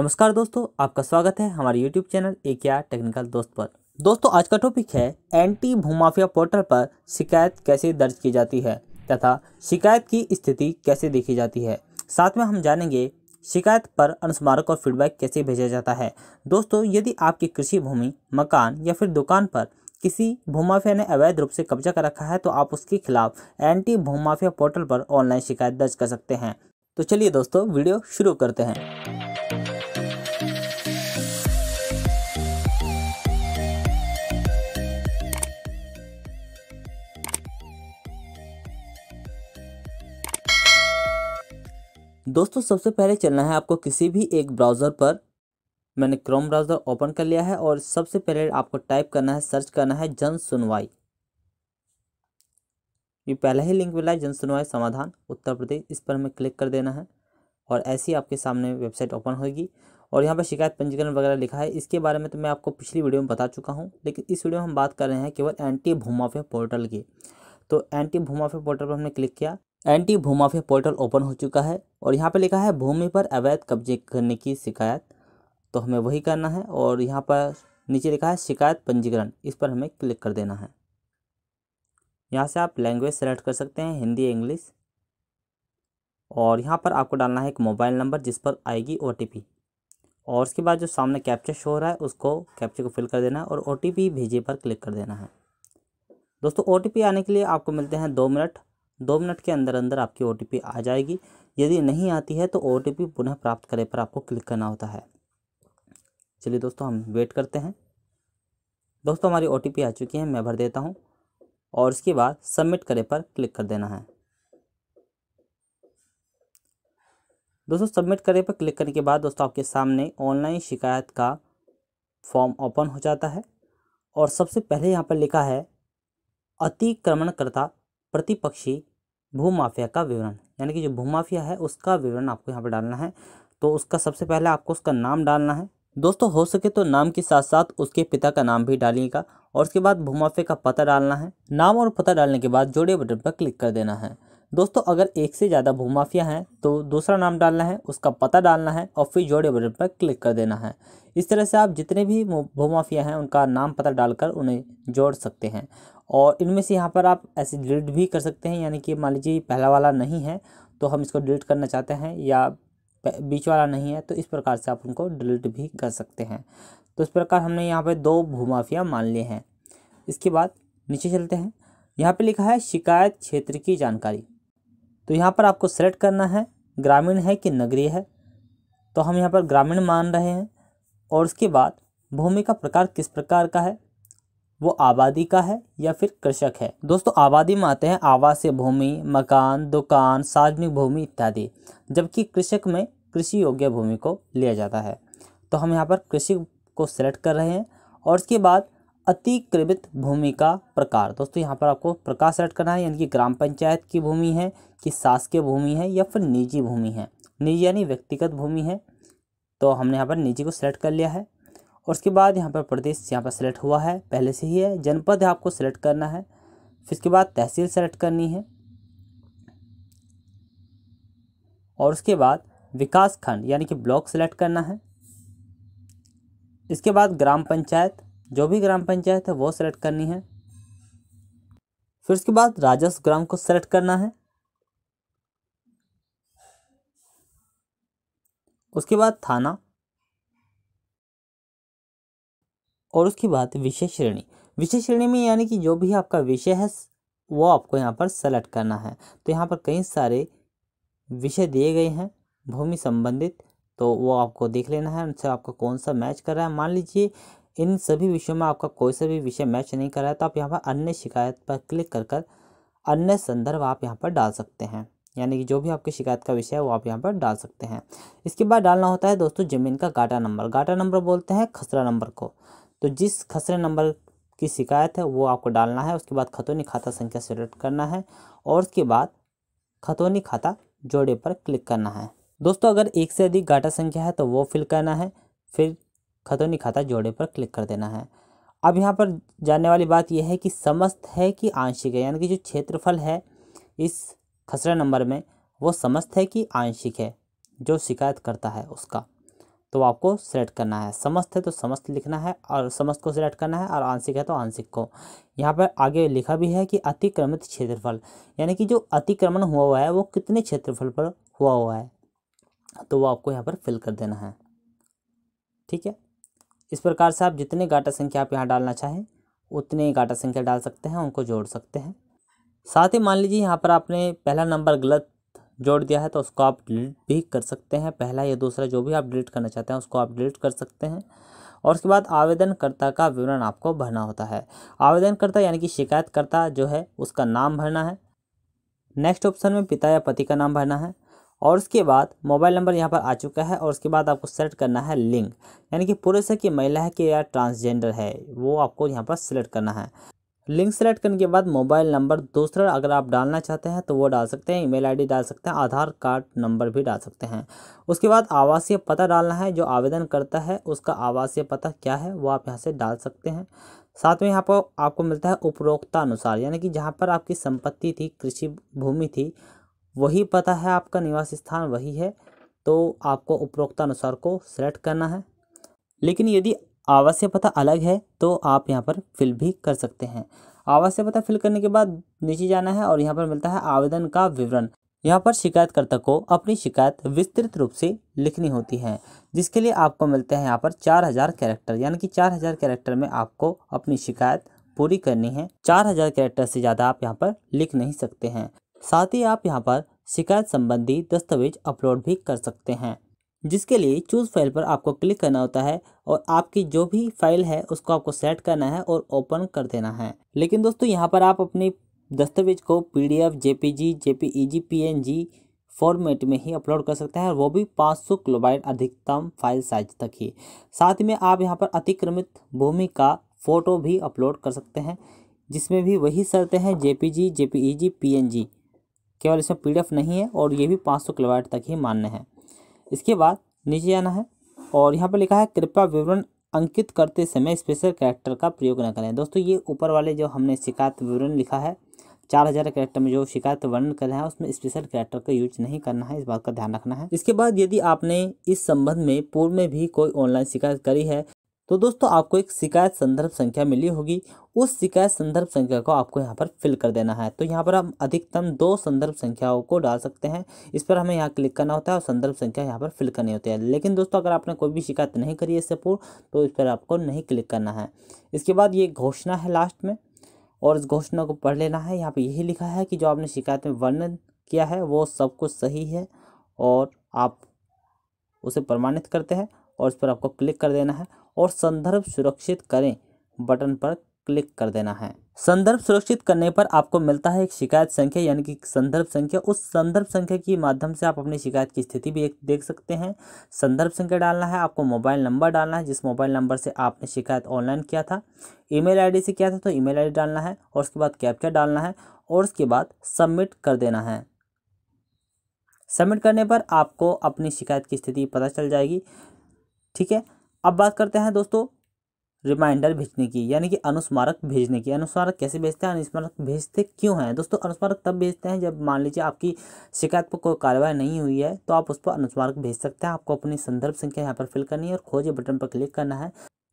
नमस्कार दोस्तों आपका स्वागत है हमारे यूट्यूब चैनल ए टेक्निकल दोस्त पर दोस्तों आज का टॉपिक है एंटी भूमाफिया पोर्टल पर शिकायत कैसे दर्ज की जाती है तथा शिकायत की स्थिति कैसे देखी जाती है साथ में हम जानेंगे शिकायत पर अनुस्मारक और फीडबैक कैसे भेजा जाता है दोस्तों यदि आपकी कृषि भूमि मकान या फिर दुकान पर किसी भूमाफिया ने अवैध रूप से कब्जा कर रखा है तो आप उसके खिलाफ एंटी भूमाफिया पोर्टल पर ऑनलाइन शिकायत दर्ज कर सकते हैं तो चलिए दोस्तों वीडियो शुरू करते हैं दोस्तों सबसे पहले चलना है आपको किसी भी एक ब्राउज़र पर मैंने क्रोम ब्राउज़र ओपन कर लिया है और सबसे पहले आपको टाइप करना है सर्च करना है जन सुनवाई ये पहला ही लिंक मिला है जन सुनवाई समाधान उत्तर प्रदेश इस पर हमें क्लिक कर देना है और ऐसी आपके सामने वेबसाइट ओपन होगी और यहाँ पर शिकायत पंजीकरण वगैरह लिखा है इसके बारे में तो मैं आपको पिछली वीडियो में बता चुका हूँ लेकिन इस वीडियो में हम बात कर रहे हैं केवल एंटी भूमाफिया पोर्टल की तो एंटी भूमाफिया पोर्टल पर हमने क्लिक किया एंटी भूमाफिया पोर्टल ओपन हो चुका है और यहाँ पे लिखा है भूमि पर अवैध कब्जे करने की शिकायत तो हमें वही करना है और यहाँ पर नीचे लिखा है शिकायत पंजीकरण इस पर हमें क्लिक कर देना है यहाँ से आप लैंग्वेज सेलेक्ट कर सकते हैं हिंदी इंग्लिश और यहाँ पर आपको डालना है एक मोबाइल नंबर जिस पर आएगी ओ और उसके बाद जो सामने कैप्चर शो हो रहा है उसको कैप्चर को फिल कर देना है और ओ भेजे पर क्लिक कर देना है दोस्तों ओ आने के लिए आपको मिलते हैं दो मिनट दो मिनट के अंदर अंदर आपकी ओ आ जाएगी यदि नहीं आती है तो ओ पुनः प्राप्त करे पर आपको क्लिक करना होता है चलिए दोस्तों हम वेट करते हैं दोस्तों हमारी ओ आ चुकी है मैं भर देता हूँ और इसके बाद सबमिट करे पर क्लिक कर देना है दोस्तों सबमिट करे पर क्लिक करने के बाद दोस्तों आपके सामने ऑनलाइन शिकायत का फॉर्म ओपन हो जाता है और सबसे पहले यहाँ पर लिखा है अतिक्रमणकर्ता प्रतिपक्षी भूमाफिया का विवरण यानी कि जो भूमाफिया है उसका विवरण आपको यहाँ पर डालना है तो उसका सबसे पहले आपको उसका नाम डालना है दोस्तों हो सके तो नाम के साथ साथ उसके पिता का नाम भी डालिएगा और उसके बाद भूमाफिया का पता डालना है नाम और पता डालने के बाद जोड़े बटन पर क्लिक कर देना है दोस्तों अगर एक से ज़्यादा भूमाफिया हैं तो दूसरा नाम डालना है उसका पता डालना है और फिर जोड़े बटन पर क्लिक कर देना है इस तरह से आप जितने भी भूमाफिया हैं उनका नाम पता डालकर उन्हें जोड़ सकते हैं और इनमें से यहाँ पर आप ऐसे डिलीट भी कर सकते हैं यानी कि मान लीजिए पहला वाला नहीं है तो हम इसको डिलीट करना चाहते हैं या बीच वाला नहीं है तो इस प्रकार से आप उनको डिलीट भी कर सकते हैं तो इस प्रकार हमने यहाँ पर दो भूमाफिया मान लिए हैं इसके बाद नीचे चलते हैं यहाँ पर लिखा है शिकायत क्षेत्र की जानकारी तो यहाँ पर आपको सेलेक्ट करना है ग्रामीण है कि नगरीय है तो हम यहाँ पर ग्रामीण मान रहे हैं और उसके बाद भूमि का प्रकार किस प्रकार का है वो आबादी का है या फिर कृषक है दोस्तों आबादी में आते हैं आवासीय भूमि मकान दुकान सार्वजनिक भूमि इत्यादि जबकि कृषक में कृषि योग्य भूमि को लिया जाता है तो हम यहाँ पर कृषि को सिलेक्ट कर रहे हैं और इसके बाद अतिक्रमित भूमि का प्रकार दोस्तों यहाँ पर आपको प्रकार सेलेक्ट करना है यानी कि ग्राम पंचायत की भूमि है कि शासकीय भूमि है या फिर निजी भूमि है निजी यानी व्यक्तिगत भूमि है तो हमने यहाँ पर निजी को सेलेक्ट कर लिया है और उसके बाद यहाँ पर प्रदेश यहाँ पर सेलेक्ट हुआ है पहले से ही है जनपद आपको सेलेक्ट करना है फिर उसके बाद तहसील सेलेक्ट करनी है और उसके बाद विकास खंड यानी कि ब्लॉक सेलेक्ट करना है इसके बाद ग्राम पंचायत जो भी ग्राम पंचायत है वो सेलेक्ट करनी है फिर उसके बाद राजस्व ग्राम को सेलेक्ट करना है उसके बाद थाना और उसके बाद विषय श्रेणी विषय श्रेणी में यानी कि जो भी आपका विषय है वो आपको यहाँ पर सेलेक्ट करना है तो यहाँ पर कई सारे विषय दिए गए हैं भूमि संबंधित तो वो आपको देख लेना है उनसे आपका कौन सा मैच कर रहा है मान लीजिए इन सभी विषयों में आपका कोई सा भी विषय मैच नहीं कर रहा है तो आप यहाँ पर अन्य शिकायत पर क्लिक कर कर अन्य संदर्भ आप यहाँ पर डाल सकते हैं यानी कि जो भी आपकी शिकायत का विषय है वो आप यहाँ पर डाल सकते हैं इसके बाद डालना होता है दोस्तों ज़मीन का गाटा नंबर गाटा नंबर बोलते हैं खसरा नंबर को तो जिस खसरे नंबर की शिकायत है वो आपको डालना है उसके बाद खतौनी खाता संख्या सेलेक्ट करना है और उसके बाद खतौनी खाता जोड़े पर क्लिक करना है दोस्तों अगर एक से अधिक घाटा संख्या है तो वो फिल करना है फिर खतौनी खाता जोड़े पर क्लिक कर देना है अब यहाँ पर जानने वाली बात यह है कि समस्त है कि आंशिक है यानी कि जो क्षेत्रफल है इस खसरा नंबर में वो समस्त है कि आंशिक है जो शिकायत करता है उसका तो आपको सेलेक्ट करना है समस्त है तो समस्त लिखना है और समस्त को सिलेक्ट करना है और आंशिक है तो आंशिक को यहाँ पर आगे लिखा भी है कि अतिक्रमित क्षेत्रफल यानी कि जो अतिक्रमण हुआ हुआ है वो कितने क्षेत्रफल पर हुआ हुआ है तो वो आपको यहाँ पर फिल कर देना है ठीक है इस प्रकार से आप जितने गाटा संख्या आप यहाँ डालना चाहें उतने गाटा संख्या डाल सकते हैं उनको जोड़ सकते हैं साथ ही मान लीजिए यहाँ पर आपने पहला नंबर गलत जोड़ दिया है तो उसको आप डिलीट भी कर सकते हैं पहला या दूसरा जो भी आप डिलीट करना चाहते हैं उसको आप डिलीट कर सकते हैं और उसके बाद आवेदनकर्ता का विवरण आपको भरना होता है आवेदनकर्ता यानी कि शिकायतकर्ता जो है उसका नाम भरना है नेक्स्ट ऑप्शन में पिता या पति का नाम भरना है और उसके बाद मोबाइल नंबर यहाँ पर आ चुका है और उसके बाद आपको सेलेक्ट करना है लिंक यानी कि पुरुष है कि महिला है कि या ट्रांसजेंडर है वो आपको यहाँ पर सेलेक्ट करना है लिंक सेलेक्ट करने के बाद मोबाइल नंबर दूसरा अगर आप डालना चाहते हैं तो वो डाल सकते हैं ईमेल आईडी डाल सकते हैं आधार कार्ड नंबर भी डाल सकते हैं उसके बाद आवासीय पता डालना है जो आवेदन करता है उसका आवासीय पता क्या है वो आप यहाँ से डाल सकते हैं साथ में यहाँ पर आपको मिलता है उपरोक्ता अनुसार यानी कि जहाँ पर आपकी संपत्ति थी कृषि भूमि थी वही पता है आपका निवास स्थान वही है तो आपको उपरोक्ता अनुसार को सेलेक्ट करना है लेकिन यदि आवासीय पता अलग है तो आप यहाँ पर फिल भी कर सकते हैं आवासीय पता फिल करने के बाद नीचे जाना है और यहाँ पर मिलता है आवेदन का विवरण यहाँ पर शिकायतकर्ता को अपनी शिकायत विस्तृत रूप से लिखनी होती है जिसके लिए आपको मिलते हैं यहाँ पर चार हज़ार कैरेक्टर यानी कि चार हज़ार कैरेक्टर में आपको अपनी शिकायत पूरी करनी है चार हज़ार कैरेक्टर से ज़्यादा आप यहाँ पर लिख नहीं सकते हैं साथ ही आप यहाँ पर शिकायत संबंधी दस्तावेज अपलोड भी कर सकते हैं जिसके लिए चूज़ फाइल पर आपको क्लिक करना होता है और आपकी जो भी फाइल है उसको आपको सेट करना है और ओपन कर देना है लेकिन दोस्तों यहाँ पर आप अपनी दस्तावेज को P D F J P G J P E G P N G format में ही अपलोड कर सकते हैं वो भी 500 सौ किलोबाइट अधिकतम फाइल साइज तक ही साथ में आप यहाँ पर अतिक्रमित भूमि का फ़ोटो भी अपलोड कर सकते हैं जिसमें भी वही शर्त हैं J P G J P E G P N G केवल इसमें पी डी एफ नहीं है और ये भी 500 किलोबाइट तक ही मान्य है इसके बाद नीचे आना है और यहाँ पर लिखा है कृपया विवरण अंकित करते समय स्पेशल कैरेक्टर का प्रयोग न करें दोस्तों ये ऊपर वाले जो हमने शिकायत विवरण लिखा है चार हज़ार कैरेक्टर में जो शिकायत वर्णन कर रहे हैं उसमें स्पेशल कैरेक्टर का यूज नहीं करना है इस बात का ध्यान रखना है इसके बाद यदि आपने इस संबंध में पूर्व में भी कोई ऑनलाइन शिकायत करी है तो दोस्तों आपको एक शिकायत संदर्भ संख्या मिली होगी उस शिकायत संदर्भ संख्या को आपको यहाँ पर फिल कर देना है तो यहाँ पर हम अधिकतम दो संदर्भ संख्याओं को डाल सकते हैं इस पर हमें यहाँ क्लिक करना होता है और संदर्भ संख्या यहाँ पर फिल करनी होती है लेकिन दोस्तों अगर आपने कोई भी शिकायत नहीं करी इससे पूर्व तो इस पर आपको नहीं क्लिक करना है इसके बाद ये घोषणा है लास्ट में और इस घोषणा को पढ़ लेना है यहाँ पर यही लिखा है कि जो आपने शिकायत में वर्णन किया है वो सब कुछ सही है और आप उसे प्रमाणित करते हैं और इस पर आपको क्लिक कर देना है और संदर्भ सुरक्षित करें बटन पर क्लिक कर देना है संदर्भ सुरक्षित करने पर आपको मिलता है एक शिकायत संख्या यानी कि संदर्भ संख्या उस संदर्भ संख्या के माध्यम से आप अपनी शिकायत की स्थिति भी देख सकते हैं संदर्भ संख्या डालना है आपको मोबाइल नंबर डालना है जिस मोबाइल नंबर से आपने शिकायत ऑनलाइन किया था ईमेल आईडी से किया था तो ईमेल आईडी डालना है और उसके बाद कैप्चर डालना है और उसके बाद सबमिट कर देना है सबमिट करने पर आपको अपनी शिकायत की स्थिति पता चल जाएगी ठीक है अब बात करते हैं दोस्तों रिमाइंडर भेजने की यानी कि अनुस्मारक भेजने की अनुस्मारक कैसे भेजते हैं अनुस्मारक भेजते क्यों हैं दोस्तों अनुस्मारक तब भेजते हैं जब मान लीजिए आपकी शिकायत पर कोई कार्रवाई नहीं हुई है तो आप उस पर अनुस्मारक भेज सकते हैं आपको अपनी संदर्भ संख्या यहाँ पर फिल करनी है और खोजे बटन पर क्लिक करना है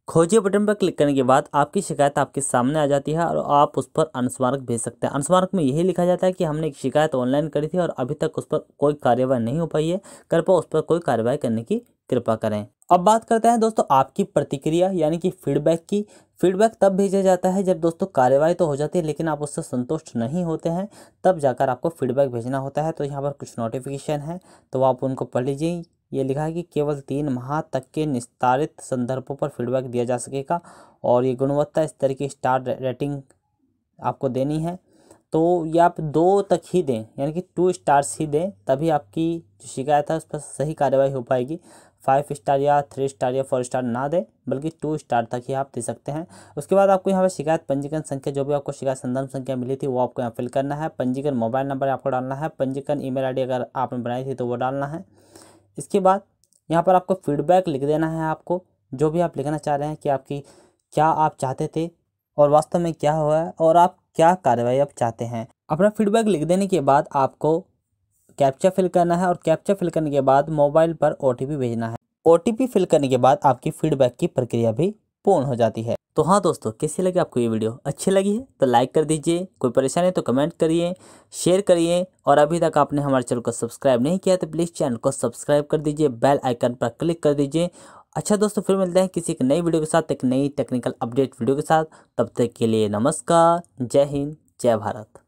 खोजिए बटन पर क्लिक करने के बाद आपकी शिकायत आपके सामने आ जाती है और आप उस पर अनुस्मारक भेज सकते हैं अनुस्मारक में यही लिखा जाता है कि हमने एक शिकायत ऑनलाइन करी थी और अभी तक उस पर कोई कार्यवाही नहीं हो पाई है कृपया उस पर कोई कार्यवाही करने की कृपा करें अब बात करते हैं दोस्तों आपकी प्रतिक्रिया यानी कि फीडबैक की फीडबैक तब भेजा जाता है जब दोस्तों कार्यवाही तो हो जाती है लेकिन आप उससे संतुष्ट नहीं होते हैं तब जाकर आपको फीडबैक भेजना होता है तो यहाँ पर कुछ नोटिफिकेशन है तो आप उनको पढ़ लीजिए ये लिखा है कि केवल तीन माह तक के निस्तारित संदर्भों पर फीडबैक दिया जा सकेगा और ये गुणवत्ता स्तर की स्टार रेटिंग आपको देनी है तो ये आप दो तक ही दें यानी कि टू स्टार्स ही दें तभी आपकी जो शिकायत है उस पर सही कार्रवाई हो पाएगी फाइव स्टार या थ्री स्टार या फोर स्टार ना दें बल्कि टू स्टार तक ही आप दे सकते हैं उसके बाद आपको यहाँ पर शिकायत पंजीकरण संख्या जो भी आपको शिकायत संदर्भ संख्या मिली थी वो आपको यहाँ फिल करना है पंजीकरण मोबाइल नंबर आपको डालना है पंजीकरण ईमेल आईडी अगर आपने बनाई थी तो वो डालना है इसके बाद यहाँ पर आपको फीडबैक लिख देना है आपको जो भी आप लिखना चाह रहे हैं कि आपकी क्या आप चाहते थे और वास्तव में क्या हुआ है और आप क्या कार्रवाई आप चाहते हैं अपना फीडबैक लिख देने के बाद आपको कैप्चा फिल करना है और कैप्चा फिल करने के बाद मोबाइल पर ओ भेजना है ओ फिल करने के बाद आपकी फीडबैक की प्रक्रिया भी पूर्ण हो जाती है तो हाँ दोस्तों कैसी लगी आपको ये वीडियो अच्छी लगी है तो लाइक कर दीजिए कोई परेशानी है तो कमेंट करिए शेयर करिए और अभी तक आपने हमारे चैनल को सब्सक्राइब नहीं किया तो प्लीज़ चैनल को सब्सक्राइब कर दीजिए बेल आइकन पर क्लिक कर दीजिए अच्छा दोस्तों फिर मिलते हैं किसी एक नई वीडियो के साथ एक नई टेक्निकल अपडेट वीडियो के साथ तब तक के लिए नमस्कार जय हिंद जय भारत